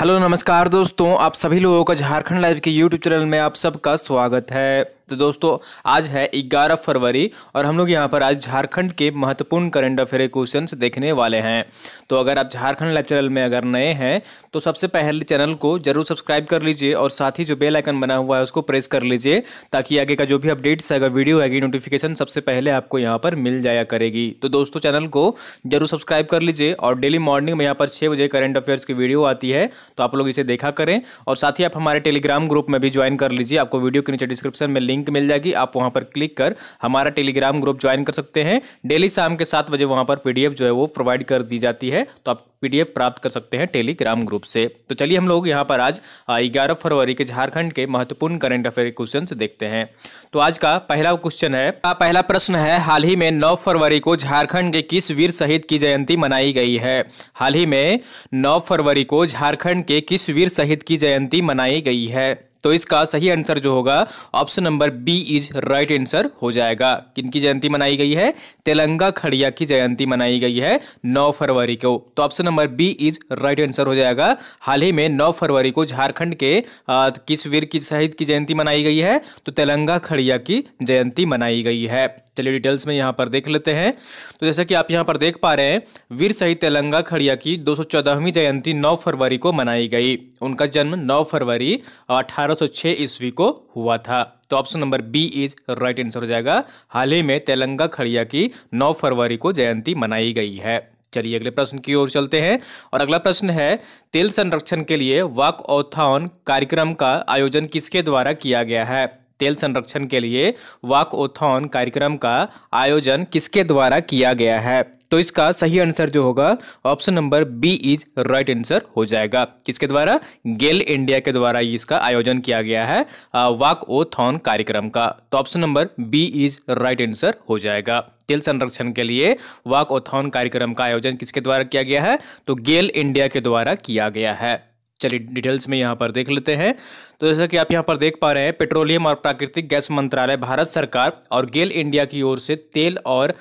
hello नमस्कार दोस्तों आप सभी लोगों का झारखंड लाइव के यूट्यूब चैनल में आप सबका स्वागत है तो दोस्तों आज है 11 फरवरी और हम लोग यहाँ पर आज झारखंड के महत्वपूर्ण करंट अफेयर क्वेश्चन देखने वाले हैं तो अगर आप झारखंड लाइव चैनल में अगर नए हैं तो सबसे पहले चैनल को जरूर सब्सक्राइब कर लीजिए और साथ ही जो बेल आइकन बना हुआ है उसको प्रेस कर लीजिए ताकि आगे का जो भी अपडेट्स है अगर वीडियो आएगी नोटिफिकेशन सबसे पहले आपको यहाँ पर मिल जाया करेगी तो दोस्तों चैनल को जरूर सब्सक्राइब कर लीजिए और डेली मॉर्निंग में यहाँ पर छः बजे करंट अफेयर्स की वीडियो आती है तो आप लोग इसे देखा करें और साथ ही आप हमारे टेलीग्राम ग्रुप में भी ज्वाइन कर लीजिए आपको वीडियो के नीचे डिस्क्रिप्शन में लिंक लिंक मिल जाएगी आप वहां पर क्लिक कर हमारा टेलीग्राम ग्रुप ज्वाइन कर सकते हैं डेली शाम के सात बजे वहां पर पीडीएफ जो है वो प्रोवाइड कर दी जाती है तो आप पीडीएफ प्राप्त कर सकते हैं टेलीग्राम ग्रुप से तो चलिए हम लोग यहाँ पर आज ग्यारह फरवरी के झारखंड के महत्वपूर्ण करंट अफेयर क्वेश्चन देखते हैं तो आज का पहला क्वेश्चन है पहला प्रश्न है हाल ही में नौ फरवरी को झारखंड के किस वीर शहीद की जयंती मनाई गई है हाल ही में नौ फरवरी को झारखंड के किस वीर शहीद की जयंती मनाई गई है तो इसका सही आंसर जो होगा option number B is right answer हो जाएगा किनकी जयंती मनाई गई है तेलंगा खड़िया की जयंती मनाई गई है नौ फरवरी को तो option number B is right answer हो जाएगा हाल ही में नौ फरवरी को झारखंड के किस वीर की शहीद की जयंती मनाई गई है तो तेलंगा खड़िया की जयंती मनाई गई है चलिए डिटेल्स में यहाँ पर देख लेते हैं तो जैसा कि आप यहाँ पर देख पा रहे हैं वीर शहीद तेलंगा खड़िया की दो जयंती नौ फरवरी को मनाई गई उनका जन्म नौ फरवरी अठारह ईस्वी को हुआ था तो option number B is right answer हो जाएगा हाल ही में तेलंगा खड़िया की 9 फरवरी को जयंती मनाई गई है चलिए अगले प्रश्न की ओर चलते हैं और अगला प्रश्न है तेल संरक्षण के लिए वाक औथान कार्यक्रम का आयोजन किसके द्वारा किया गया है तेल संरक्षण के लिए वाक ओथॉन कार्यक्रम का आयोजन किसके द्वारा किया गया है तो इसका सही आंसर जो होगा option number B is right answer हो जाएगा किसके द्वारा गेल इंडिया के द्वारा इसका आयोजन किया गया है वाक ओ थॉन कार्यक्रम का तो option number B is right answer हो जाएगा तेल संरक्षण के लिए वाक ओथॉन कार्यक्रम का आयोजन किसके द्वारा किया गया है तो गेल इंडिया के द्वारा किया गया है चलिए डिटेल्स में यहाँ पर देख लेते हैं तो जैसा कि आप यहाँ पर देख पा रहे हैं पेट्रोलियम और प्राकृतिक गैस मंत्रालय भारत सरकार और गेल इंडिया की ओर से तेल और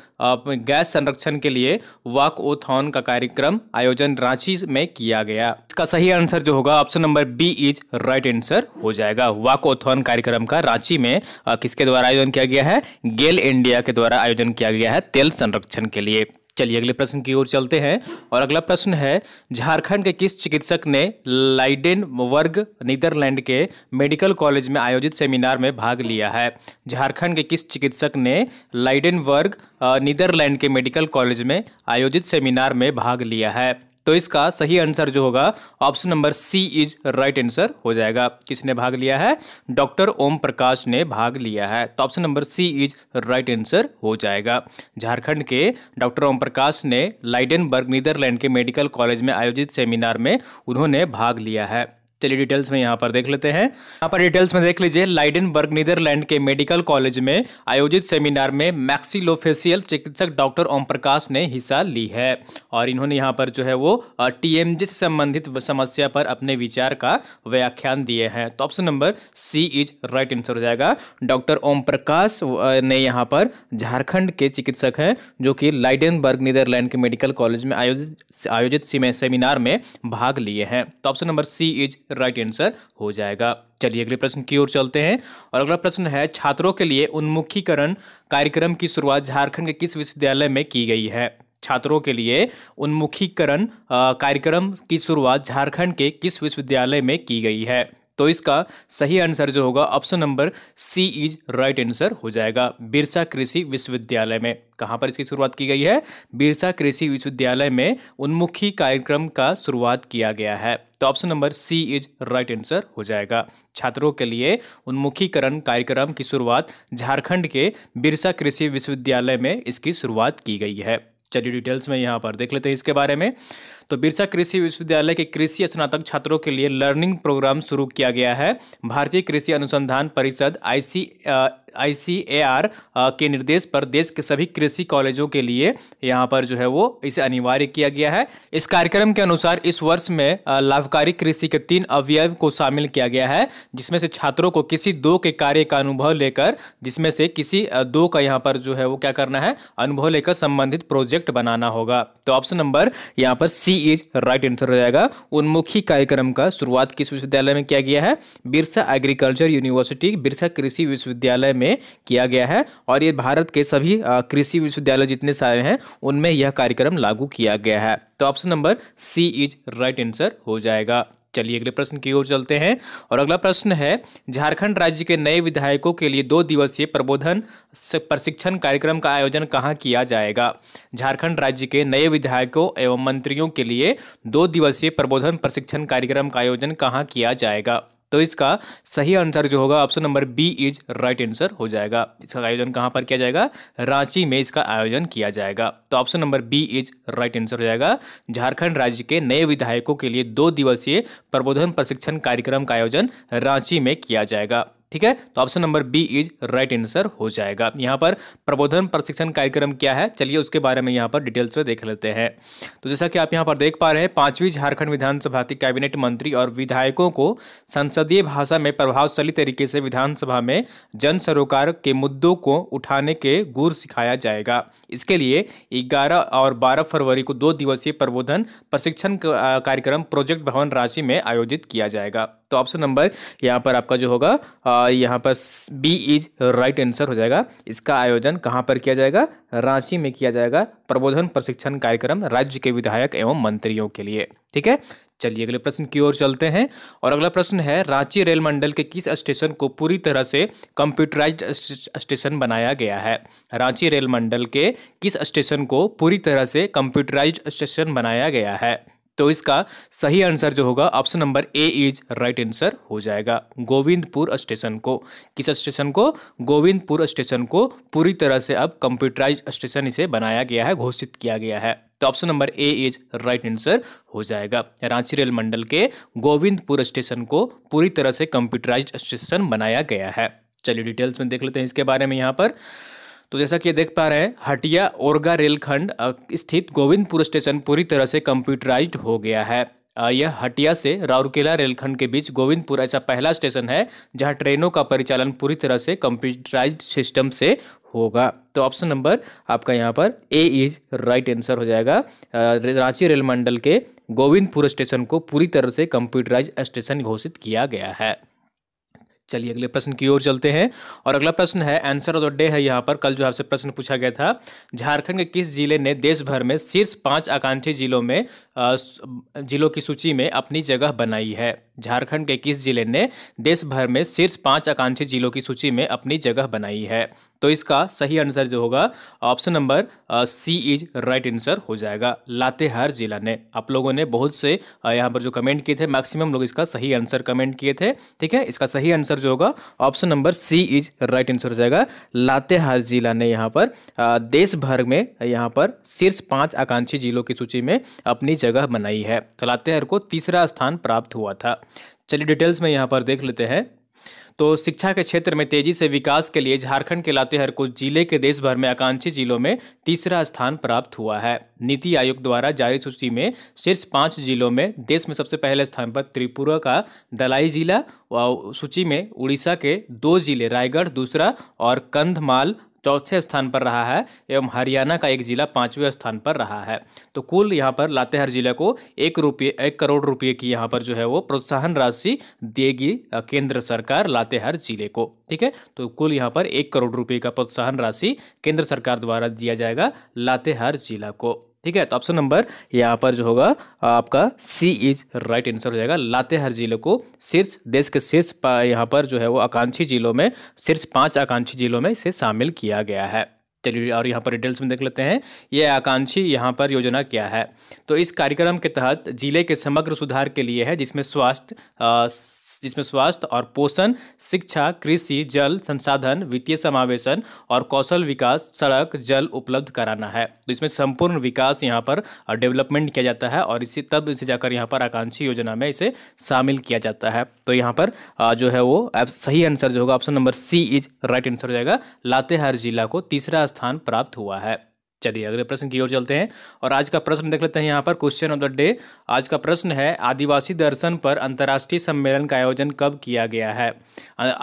गैस संरक्षण के लिए वाक ओथॉन का कार्यक्रम आयोजन रांची में किया गया इसका सही आंसर जो होगा option number B is right answer हो जाएगा वाक ओथॉन कार्यक्रम का रांची में किसके द्वारा आयोजन किया गया है गेल इंडिया के द्वारा आयोजन किया गया है तेल संरक्षण के लिए चलिए अगले प्रश्न की ओर चलते हैं और अगला प्रश्न है झारखंड के किस चिकित्सक ने लाइडेन वर्ग नीदरलैंड के मेडिकल कॉलेज में आयोजित सेमिनार में भाग लिया है झारखंड के किस चिकित्सक ने लाइडेन वर्ग नीदरलैंड के मेडिकल कॉलेज में आयोजित सेमिनार में भाग लिया है तो इसका सही आंसर जो होगा option number C is right answer हो जाएगा किसने भाग लिया है डॉक्टर ओम प्रकाश ने भाग लिया है तो option number C is right answer हो जाएगा झारखंड के डॉक्टर ओम प्रकाश ने लाइडेनबर्ग नीदरलैंड के मेडिकल कॉलेज में आयोजित सेमिनार में उन्होंने भाग लिया है चलिए डिटेल्स में यहाँ पर देख लेते हैं यहाँ पर डिटेल्स में देख लीजिए लाइडनबर्ग नीदरलैंड के मेडिकल कॉलेज में आयोजित सेमिनार में मैक्सिलोफेसियल चिकित्सक डॉक्टर ओम प्रकाश ने हिस्सा ली है और इन्होंने यहाँ पर जो है वो टीएमजी से संबंधित समस्या पर अपने विचार का व्याख्यान दिए हैं तो option number C is right answer हो जाएगा डॉक्टर ओम प्रकाश ने यहाँ पर झारखंड के चिकित्सक हैं जो कि लाइडेनबर्ग नीदरलैंड के मेडिकल कॉलेज में आयोजित आयोजित सेमिनार में भाग लिए हैं तो option number C is right answer हो जाएगा चलिए अगले प्रश्न की ओर चलते हैं और अगला प्रश्न है छात्रों के लिए उन्मुखीकरण कार्यक्रम की शुरुआत झारखंड के किस विश्वविद्यालय में की गई है छात्रों के लिए उन्मुखीकरण कार्यक्रम की शुरुआत झारखंड के किस विश्वविद्यालय में की गई है तो इसका सही आंसर जो होगा option number C is right answer हो जाएगा बिरसा कृषि विश्वविद्यालय में कहां पर इसकी शुरुआत की गई है बिरसा कृषि विश्वविद्यालय में उन्मुखी कार्यक्रम का शुरुआत किया गया है तो option number C is right answer हो जाएगा छात्रों के लिए उन्मुखीकरण कार्यक्रम की शुरुआत झारखंड के बिरसा कृषि विश्वविद्यालय में इसकी शुरुआत की गई है चलिए डिटेल्स में यहाँ पर देख लेते हैं इसके बारे में तो बिरसा कृषि विश्वविद्यालय के कृषि स्नातक छात्रों के लिए लर्निंग प्रोग्राम शुरू किया गया है भारतीय कृषि अनुसंधान परिषद आई आईसीएआर के निर्देश पर देश के सभी कृषि कॉलेजों के लिए यहाँ पर जो है वो इसे अनिवार्य किया गया है इस कार्यक्रम के अनुसार इस वर्ष में लाभकारी कृषि के तीन अवयव को शामिल किया गया है जिसमें से छात्रों को किसी दो के कार्य का अनुभव लेकर जिसमें से किसी दो का यहाँ पर जो है वो क्या करना है अनुभव लेकर संबंधित प्रोजेक्ट बनाना होगा तो ऑप्शन नंबर यहाँ पर सी इज राइट आंसर हो जाएगा उन्मुखी कार्यक्रम का शुरुआत किस विश्वविद्यालय में किया गया है बिरसा एग्रीकल्चर यूनिवर्सिटी बिरसा कृषि विश्वविद्यालय में में किया गया है और ये भारत के सभी कृषि विश्वविद्यालय जितने सारे हैं उनमें यह कार्यक्रम लागू किया गया है तो option number C is right answer हो जाएगा चलिए अगले प्रश्न की ओर चलते हैं और अगला प्रश्न है झारखंड राज्य के नए विधायकों के लिए दो दिवसीय प्रबोधन प्रशिक्षण कार्यक्रम का आयोजन कहाँ किया जाएगा झारखंड राज्य के नए विधायकों एवं मंत्रियों के लिए दो दिवसीय प्रबोधन प्रशिक्षण कार्यक्रम का आयोजन कहाँ किया जाएगा तो इसका सही आंसर जो होगा option number B is right answer हो जाएगा इसका आयोजन कहां पर किया जाएगा रांची में इसका आयोजन किया जाएगा तो option number B is right answer हो जाएगा झारखंड राज्य के नए विधायकों के लिए दो दिवसीय प्रबोधन प्रशिक्षण कार्यक्रम का आयोजन रांची में किया जाएगा ठीक है तो option number B is right answer हो जाएगा यहाँ पर प्रबोधन प्रशिक्षण कार्यक्रम क्या है चलिए उसके बारे में यहाँ पर डिटेल्स में देख लेते हैं तो जैसा कि आप यहाँ पर देख पा रहे हैं पांचवी झारखंड विधानसभा के कैबिनेट मंत्री और विधायकों को संसदीय भाषा में प्रभावशाली तरीके से विधानसभा में जन सरोकार के मुद्दों को उठाने के गुर सिखाया जाएगा इसके लिए ग्यारह और बारह फरवरी को दो दिवसीय प्रबोधन प्रशिक्षण कार्यक्रम प्रोजेक्ट भवन रांची में आयोजित किया जाएगा तो ऑप्शन नंबर यहाँ पर आपका जो होगा यहाँ पर बी इज राइट आंसर हो जाएगा इसका आयोजन कहाँ पर किया जाएगा रांची में किया जाएगा प्रबोधन प्रशिक्षण कार्यक्रम राज्य के विधायक एवं मंत्रियों के लिए ठीक है चलिए अगले प्रश्न की ओर चलते हैं और अगला प्रश्न है रांची रेल मंडल के किस स्टेशन को पूरी तरह से कंप्यूटराइज स्टेशन बनाया गया है रांची रेल मंडल के किस स्टेशन को पूरी तरह से कंप्यूटराइज स्टेशन बनाया गया है तो इसका सही आंसर जो होगा option number A is right answer हो जाएगा गोविंदपुर स्टेशन को किस स्टेशन को गोविंदपुर स्टेशन को पूरी तरह से अब कंप्यूटराइज स्टेशन इसे बनाया गया है घोषित किया गया है तो option number A is right answer हो जाएगा रांची रेल मंडल के गोविंदपुर स्टेशन को पूरी तरह से कंप्यूटराइज स्टेशन बनाया गया है चलिए डिटेल्स में देख लेते हैं इसके बारे में यहाँ पर तो जैसा कि देख पा रहे हैं हटिया ओरगा रेलखंड स्थित गोविंदपुर स्टेशन पूरी तरह से कंप्यूटराइज हो गया है यह हटिया से राउरकेला रेलखंड के बीच गोविंदपुर ऐसा पहला स्टेशन है जहां ट्रेनों का परिचालन पूरी तरह से कंप्यूटराइज्ड सिस्टम से होगा तो ऑप्शन नंबर आपका यहाँ पर ए इज राइट आंसर हो जाएगा रांची रेल मंडल के गोविंदपुर स्टेशन को पूरी तरह से कंप्यूटराइज स्टेशन घोषित किया गया है चलिए अगले प्रश्न की ओर चलते हैं और अगला प्रश्न है आंसर ऑफ द डे है यहाँ पर कल जो आपसे प्रश्न पूछा गया था झारखंड के किस जिले ने देश भर में शीर्ष पांच आकांक्षी जिलों में जिलों की सूची में अपनी जगह बनाई है झारखंड के किस जिले ने देश भर में शीर्ष पांच आकांक्षी जिलों की सूची में अपनी जगह बनाई है तो इसका सही आंसर जो होगा option number C is right answer हो जाएगा लातेहार जिला ने आप लोगों ने बहुत से यहाँ पर जो कमेंट किए थे मैक्सिमम लोग इसका सही आंसर कमेंट किए थे ठीक है इसका सही आंसर जो होगा option number C is right answer हो जाएगा लातेहार जिला ने यहाँ पर देश भर में यहाँ पर शीर्ष पाँच आकांक्षी जिलों की सूची में अपनी जगह बनाई है तो लातेहार को तीसरा स्थान प्राप्त हुआ था चलिए डिटेल्स में यहाँ पर देख लेते हैं तो शिक्षा के क्षेत्र में तेजी से विकास के लिए झारखंड के लातेहर को जिले के देश भर में आकांक्षी जिलों में तीसरा स्थान प्राप्त हुआ है नीति आयोग द्वारा जारी सूची में शीर्ष पाँच जिलों में देश में सबसे पहले स्थान पर त्रिपुरा का दलाई जिला और सूची में उड़ीसा के दो जिले रायगढ़ दूसरा और कंधमाल चौथे स्थान पर रहा है एवं हरियाणा का एक जिला पाँचवें स्थान पर रहा है तो कुल यहाँ पर लातेहार जिले को एक रुपये एक करोड़ रुपये की यहाँ पर जो है वो प्रोत्साहन राशि देगी केंद्र सरकार लातेहार जिले को ठीक है तो कुल यहाँ पर एक करोड़ रुपये का प्रोत्साहन राशि केंद्र सरकार द्वारा दिया जाएगा लातेहार जिला को ठीक है तो ऑप्शन नंबर यहाँ पर जो होगा आपका सी इज राइट आंसर हो जाएगा लातेहार जिले को शीर्ष देश के शीर्ष यहाँ पर जो है वो आकांक्षी जिलों में शीर्ष पांच आकांक्षी जिलों में इसे शामिल किया गया है चलिए और यहाँ पर डिटेल्स में देख लेते हैं ये आकांक्षी यहाँ पर योजना क्या है तो इस कार्यक्रम के तहत जिले के समग्र सुधार के लिए है जिसमें स्वास्थ्य जिसमें स्वास्थ्य और पोषण शिक्षा कृषि जल संसाधन वित्तीय समावेशन और कौशल विकास सड़क जल उपलब्ध कराना है तो इसमें संपूर्ण विकास यहाँ पर डेवलपमेंट किया जाता है और इसी तब इसे जाकर यहाँ पर आकांक्षी योजना में इसे शामिल किया जाता है तो यहाँ पर जो है वो सही आंसर जो होगा option number C is right answer हो जाएगा लातेहार जिला को तीसरा स्थान प्राप्त हुआ है चलिए अगले प्रश्न की ओर चलते हैं और आज का प्रश्न देख लेते हैं यहाँ पर क्वेश्चन ऑफ द डे आज का प्रश्न है आदिवासी दर्शन पर अंतर्राष्ट्रीय सम्मेलन का आयोजन कब किया गया है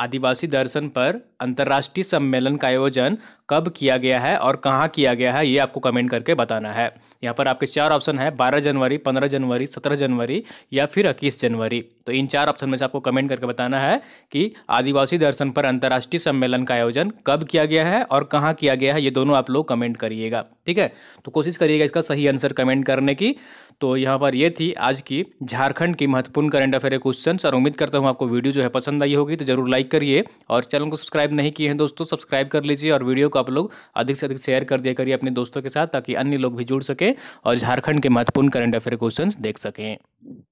आदिवासी दर्शन पर अंतर्राष्ट्रीय सम्मेलन का आयोजन कब किया गया है और कहाँ किया गया है ये आपको कमेंट करके बताना है यहाँ पर आपके चार ऑप्शन है बारह जनवरी पंद्रह जनवरी सत्रह जनवरी या फिर इक्कीस जनवरी तो इन चार ऑप्शन में से आपको कमेंट करके बताना है कि आदिवासी दर्शन पर अंतर्राष्ट्रीय सम्मेलन का आयोजन कब किया गया है और कहाँ किया गया है ये दोनों आप लोग कमेंट करिएगा ठीक है तो कोशिश करिएगा इसका सही आंसर कमेंट करने की तो यहाँ पर ये थी आज की झारखंड की महत्वपूर्ण करंट अफेयर क्वेश्चन और उम्मीद करता हूँ आपको वीडियो जो है पसंद आई होगी तो जरूर लाइक करिए और चैनल को सब्सक्राइब नहीं किए हैं दोस्तों सब्सक्राइब कर लीजिए और वीडियो को आप लोग अधिक से अधिक शेयर कर दिया करिए अपने दोस्तों के साथ ताकि अन्य लोग भी जुड़ सकें और झारखंड के महत्वपूर्ण करंट अफेयर क्वेश्चन देख सकें